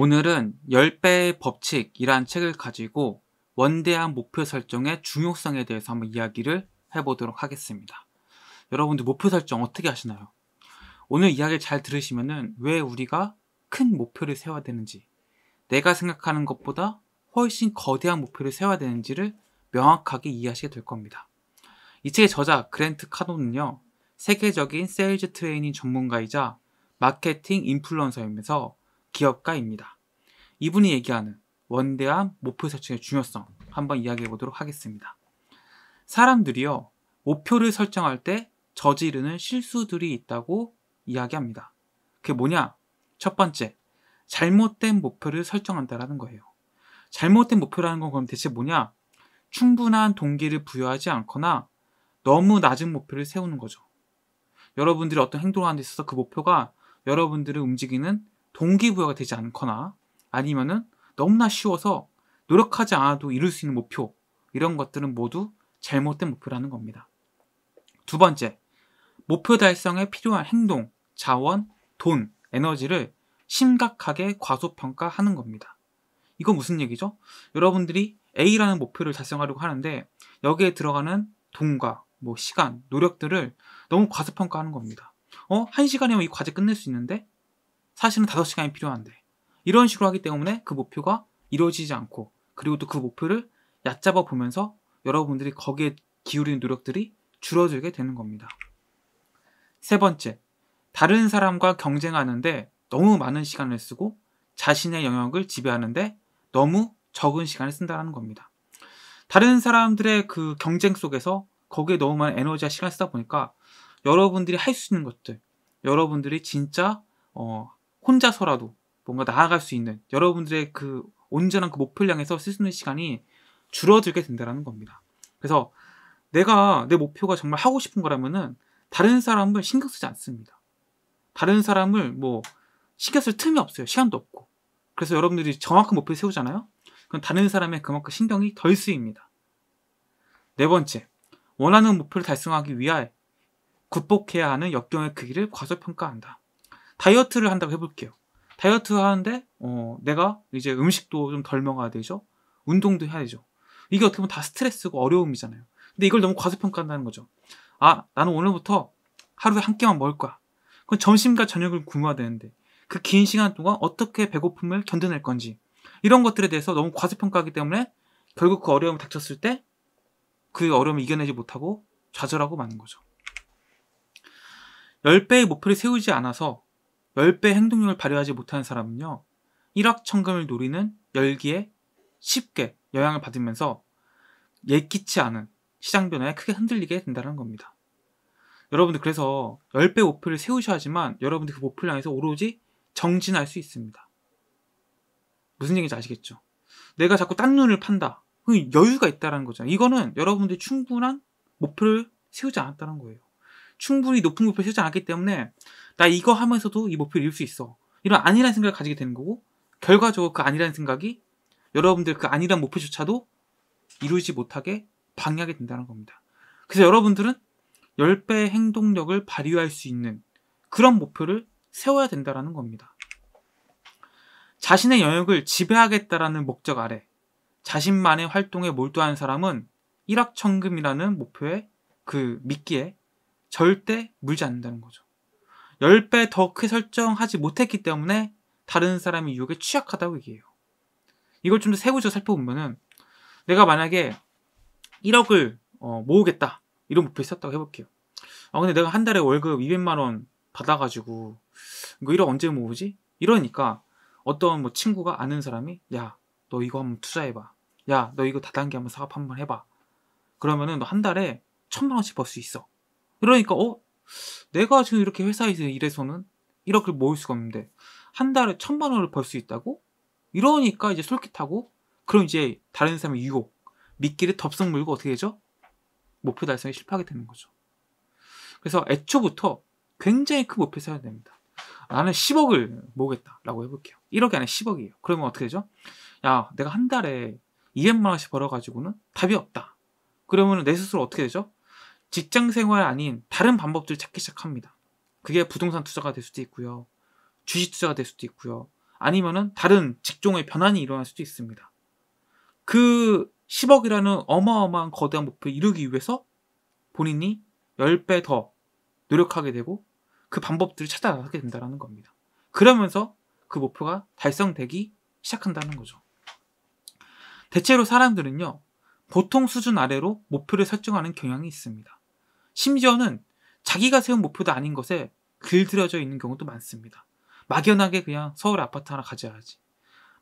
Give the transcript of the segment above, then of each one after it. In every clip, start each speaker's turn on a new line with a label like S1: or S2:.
S1: 오늘은 10배의 법칙이란 책을 가지고 원대한 목표 설정의 중요성에 대해서 한번 이야기를 해보도록 하겠습니다. 여러분들 목표 설정 어떻게 하시나요? 오늘 이야기를 잘들으시면왜 우리가 큰 목표를 세워야 되는지, 내가 생각하는 것보다 훨씬 거대한 목표를 세워야 되는지를 명확하게 이해하시게 될 겁니다. 이 책의 저자 그랜트 카돈은요, 세계적인 세일즈 트레이닝 전문가이자 마케팅 인플루언서이면서 기업가입니다. 이분이 얘기하는 원대한 목표 설정의 중요성 한번 이야기해 보도록 하겠습니다. 사람들이요, 목표를 설정할 때 저지르는 실수들이 있다고 이야기합니다. 그게 뭐냐? 첫 번째, 잘못된 목표를 설정한다라는 거예요. 잘못된 목표라는 건 그럼 대체 뭐냐? 충분한 동기를 부여하지 않거나 너무 낮은 목표를 세우는 거죠. 여러분들이 어떤 행동을 하는 데 있어서 그 목표가 여러분들을 움직이는 동기부여가 되지 않거나 아니면은 너무나 쉬워서 노력하지 않아도 이룰 수 있는 목표 이런 것들은 모두 잘못된 목표라는 겁니다. 두 번째, 목표 달성에 필요한 행동, 자원, 돈, 에너지를 심각하게 과소평가하는 겁니다. 이건 무슨 얘기죠? 여러분들이 A라는 목표를 달성하려고 하는데 여기에 들어가는 돈과 뭐 시간, 노력들을 너무 과소평가하는 겁니다. 어? 한 시간이면 이 과제 끝낼 수 있는데 사실은 5시간이 필요한데 이런 식으로 하기 때문에 그 목표가 이루어지지 않고 그리고 또 그 목표를 얕잡아 보면서 여러분들이 거기에 기울이는 노력들이 줄어들게 되는 겁니다. 세 번째, 다른 사람과 경쟁하는데 너무 많은 시간을 쓰고 자신의 영역을 지배하는데 너무 적은 시간을 쓴다는 겁니다. 다른 사람들의 그 경쟁 속에서 거기에 너무 많은 에너지와 시간을 쓰다 보니까 여러분들이 할 수 있는 것들, 여러분들이 진짜 어, 혼자서라도 뭔가 나아갈 수 있는 여러분들의 그 온전한 그 목표를 향해서 쓰시는 시간이 줄어들게 된다는 겁니다. 그래서 내가 내 목표가 정말 하고 싶은 거라면은 다른 사람을 신경 쓰지 않습니다. 다른 사람을 뭐 신경 쓸 틈이 없어요. 시간도 없고. 그래서 여러분들이 정확한 목표를 세우잖아요. 그럼 다른 사람의 그만큼 신경이 덜 쓰입니다. 네 번째, 원하는 목표를 달성하기 위해 극복해야 하는 역경의 크기를 그 과소평가한다. 다이어트를 한다고 해볼게요. 다이어트 하는데 어, 내가 이제 음식도 좀 덜 먹어야 되죠. 운동도 해야 되죠. 이게 어떻게 보면 다 스트레스고 어려움이잖아요. 근데 이걸 너무 과소평가한다는 거죠. 아, 나는 오늘부터 하루에 한 끼만 먹을 거야. 그럼 점심과 저녁을 굶어야 되는데 그 긴 시간 동안 어떻게 배고픔을 견뎌낼 건지 이런 것들에 대해서 너무 과소평가하기 때문에 결국 그어려움을 닥쳤을 때 그 어려움을 이겨내지 못하고 좌절하고 마는 거죠. 10배의 목표를 세우지 않아서 10배 행동력을 발휘하지 못하는 사람은요. 1억 천금을 노리는 열기에 쉽게 영향을 받으면서 예기치 않은 시장 변화에 크게 흔들리게 된다는 겁니다. 여러분들 그래서 10배 목표를 세우셔야지만 여러분들 그 목표를 향해서 오로지 정진할 수 있습니다. 무슨 얘기인지 아시겠죠? 내가 자꾸 딴 눈을 판다. 그 여유가 있다는 거죠 이거는 여러분들이 충분한 목표를 세우지 않았다는 거예요. 충분히 높은 목표를 세우지 않았기 때문에 나 이거 하면서도 이 목표를 이룰 수 있어. 이런 아니라는 생각을 가지게 되는 거고 결과적으로 그 아니라는 생각이 여러분들 그아니라는 목표조차도 이루지 못하게 방해하게 된다는 겁니다. 그래서 여러분들은 10배의 행동력을 발휘할 수 있는 그런 목표를 세워야 된다는 겁니다. 자신의 영역을 지배하겠다라는 목적 아래 자신만의 활동에 몰두한 사람은 1억 천금이라는 목표에 그 미끼에 절대 물지 않는다는 거죠. 10배 더 크게 설정하지 못했기 때문에 다른 사람이 유혹에 취약하다고 얘기해요. 이걸 좀 더 세부적으로 살펴보면은 내가 만약에 1억을 어, 모으겠다 이런 목표 있었다고 해볼게요. 아 근데 내가 한 달에 월급 200만 원 받아가지고 이거 1억 언제 모으지? 이러니까 어떤 뭐 친구가 아는 사람이 야 너 이거 한번 투자해봐. 야 너 이거 다단계 한번 사업 한번 해봐. 그러면은 너 한 달에 천만 원씩 벌 수 있어. 그러니까 어 내가 지금 이렇게 회사에서 일해서는 1억을 모을 수가 없는데 한 달에 천만 원을 벌 수 있다고? 이러니까 이제 솔깃하고 그럼 이제 다른 사람의 유혹, 미끼를 덥석 물고 어떻게 되죠? 목표 달성에 실패하게 되는 거죠. 그래서 애초부터 굉장히 큰 목표 세워야 됩니다. 나는 10억을 모으겠다라고 해볼게요. 1억이 아니라 10억이에요. 그러면 어떻게 되죠? 야, 내가 한 달에 200만 원씩 벌어가지고는 답이 없다. 그러면 내 스스로 어떻게 되죠? 직장 생활 아닌 다른 방법들을 찾기 시작합니다. 그게 부동산 투자가 될 수도 있고요. 주식 투자가 될 수도 있고요. 아니면은 다른 직종의 변환이 일어날 수도 있습니다. 그 10억이라는 어마어마한 거대한 목표를 이루기 위해서 본인이 10배 더 노력하게 되고 그 방법들을 찾아나가게 된다는 겁니다. 그러면서 그 목표가 달성되기 시작한다는 거죠. 대체로 사람들은요, 보통 수준 아래로 목표를 설정하는 경향이 있습니다. 심지어는 자기가 세운 목표도 아닌 것에 길들여져 있는 경우도 많습니다. 막연하게 그냥 서울 아파트 하나 가져야지.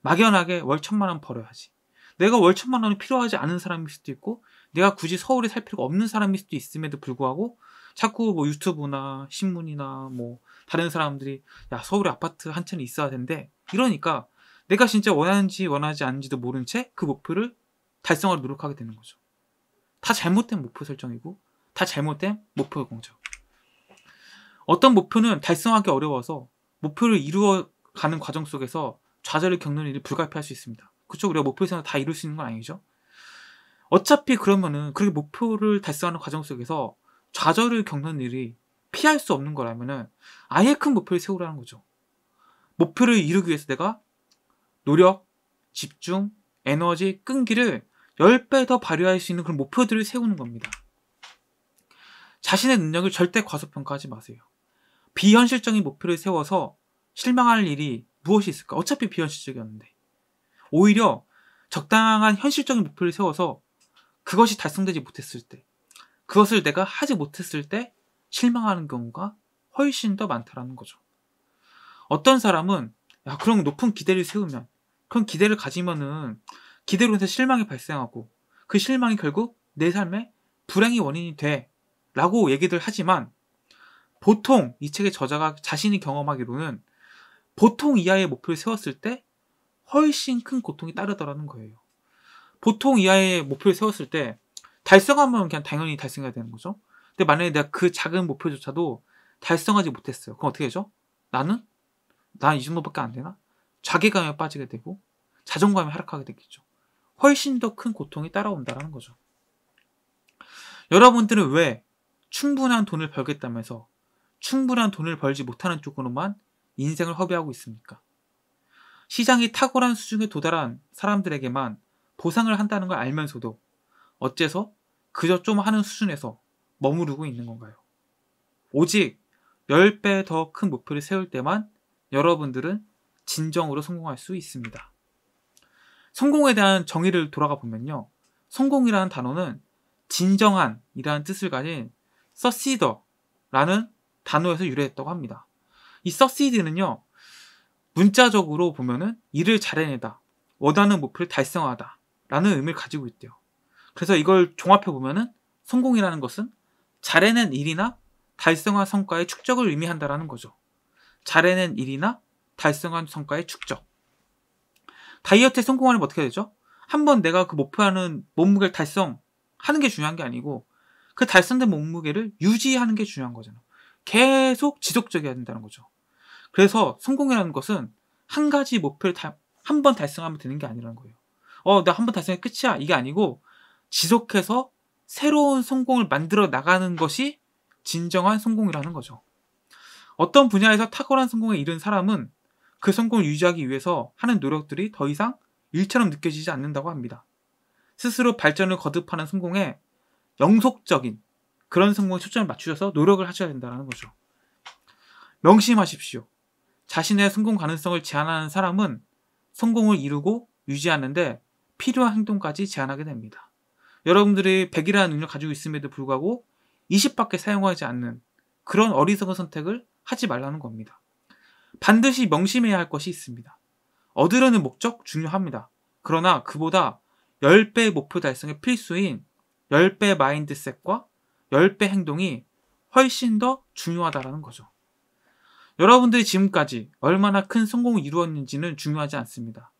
S1: 막연하게 월 천만 원 벌어야지. 내가 월 천만 원이 필요하지 않은 사람일 수도 있고, 내가 굳이 서울에 살 필요가 없는 사람일 수도 있음에도 불구하고, 자꾸 뭐 유튜브나 신문이나 뭐 다른 사람들이, 야, 서울에 아파트 한 채는 있어야 된대. 이러니까 내가 진짜 원하는지 원하지 않은지도 모른 채 그 목표를 달성하려 노력하게 되는 거죠. 다 잘못된 목표 설정이고, 다 잘못된 목표 공적. 어떤 목표는 달성하기 어려워서 목표를 이루어가는 과정 속에서 좌절을 겪는 일이 불가피할 수 있습니다. 그쵸? 우리가 목표 생서다 이룰 수 있는 건 아니죠? 어차피 그러면은 그렇게 목표를 달성하는 과정 속에서 좌절을 겪는 일이 피할 수 없는 거라면은 아예 큰 목표를 세우라는 거죠. 목표를 이루기 위해서 내가 노력, 집중, 에너지, 끈기를 10배 더 발휘할 수 있는 그런 목표들을 세우는 겁니다. 자신의 능력을 절대 과소평가하지 마세요. 비현실적인 목표를 세워서 실망할 일이 무엇이 있을까? 어차피 비현실적이었는데. 오히려 적당한 현실적인 목표를 세워서 그것이 달성되지 못했을 때, 그것을 내가 하지 못했을 때 실망하는 경우가 훨씬 더 많다라는 거죠. 어떤 사람은 야, 그런 높은 기대를 세우면 그런 기대를 가지면은 기대로 인해서 실망이 발생하고 그 실망이 결국 내 삶에 불행이 원인이 돼 라고 얘기들 하지만 보통 이 책의 저자가 자신이 경험하기로는 보통 이하의 목표를 세웠을 때 훨씬 큰 고통이 따르더라는 거예요. 보통 이하의 목표를 세웠을 때 달성하면 그냥 당연히 달성해야 되는 거죠. 근데 만약에 내가 그 작은 목표조차도 달성하지 못했어요. 그럼 어떻게 되죠? 나는? 난 이 정도밖에 안 되나? 자괴감에 빠지게 되고 자존감이 하락하게 되겠죠. 훨씬 더 큰 고통이 따라온다라는 거죠. 여러분들은 왜 충분한 돈을 벌겠다면서 충분한 돈을 벌지 못하는 쪽으로만 인생을 허비하고 있습니까? 시장이 탁월한 수준에 도달한 사람들에게만 보상을 한다는 걸 알면서도 어째서 그저 좀 하는 수준에서 머무르고 있는 건가요? 오직 10배 더 큰 목표를 세울 때만 여러분들은 진정으로 성공할 수 있습니다. 성공에 대한 정의를 돌아가 보면요. 성공이라는 단어는 진정한 이라는 뜻을 가진 서시더라는 단어에서 유래했다고 합니다. 이 서시드는요 문자적으로 보면은 일을 잘해내다 원하는 목표를 달성하다 라는 의미를 가지고 있대요. 그래서 이걸 종합해 보면은 성공이라는 것은 잘해낸 일이나 달성한 성과의 축적을 의미한다라는 거죠. 잘해낸 일이나 달성한 성과의 축적. 다이어트에 성공하려면 어떻게 되죠? 한번 내가 그 목표하는 몸무게 를 달성하는 게 중요한 게 아니고 그 달성된 몸무게를 유지하는 게 중요한 거잖아. 계속 지속적이어야 된다는 거죠. 그래서 성공이라는 것은 한 가지 목표를 한 번 달성하면 되는 게 아니라는 거예요. 어, 나 한 번 달성해 끝이야. 이게 아니고 지속해서 새로운 성공을 만들어 나가는 것이 진정한 성공이라는 거죠. 어떤 분야에서 탁월한 성공에 이른 사람은 그 성공을 유지하기 위해서 하는 노력들이 더 이상 일처럼 느껴지지 않는다고 합니다. 스스로 발전을 거듭하는 성공에 영속적인 그런 성공에 초점을 맞추셔서 노력을 하셔야 된다는 거죠. 명심하십시오. 자신의 성공 가능성을 제한하는 사람은 성공을 이루고 유지하는데 필요한 행동까지 제한하게 됩니다. 여러분들이 100이라는 능력 가지고 있음에도 불구하고 20밖에 사용하지 않는 그런 어리석은 선택을 하지 말라는 겁니다. 반드시 명심해야 할 것이 있습니다. 얻으려는 목적 중요합니다. 그러나 그보다 10배의 목표 달성의 필수인 10배 마인드셋과 10배 행동이 훨씬 더 중요하다라는 거죠. 여러분들이 지금까지 얼마나 큰 성공을 이루었는지는 중요하지 않습니다.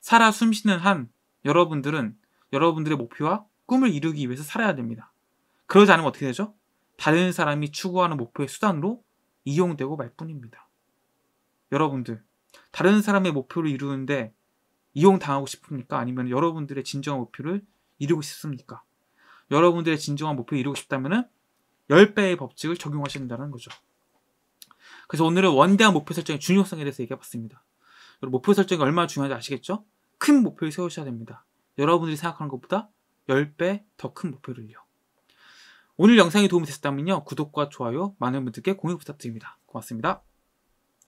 S1: 살아 숨쉬는 한 여러분들은 여러분들의 목표와 꿈을 이루기 위해서 살아야 됩니다. 그러지 않으면 어떻게 되죠? 다른 사람이 추구하는 목표의 수단으로 이용되고 말 뿐입니다. 여러분들, 다른 사람의 목표를 이루는데 이용당하고 싶습니까? 아니면 여러분들의 진정한 목표를 이루고 싶습니까? 여러분들의 진정한 목표를 이루고 싶다면 10배의 법칙을 적용하셔야 다는 거죠. 그래서 오늘은 원대한 목표 설정의 중요성에 대해서 얘기해봤습니다. 목표 설정이 얼마나 중요한지 아시겠죠? 큰 목표를 세우셔야 됩니다. 여러분들이 생각하는 것보다 10배 더 큰 목표를요. 오늘 영상이 도움이 되셨다면요. 구독과 좋아요, 많은 분들께 공유 부탁드립니다. 고맙습니다.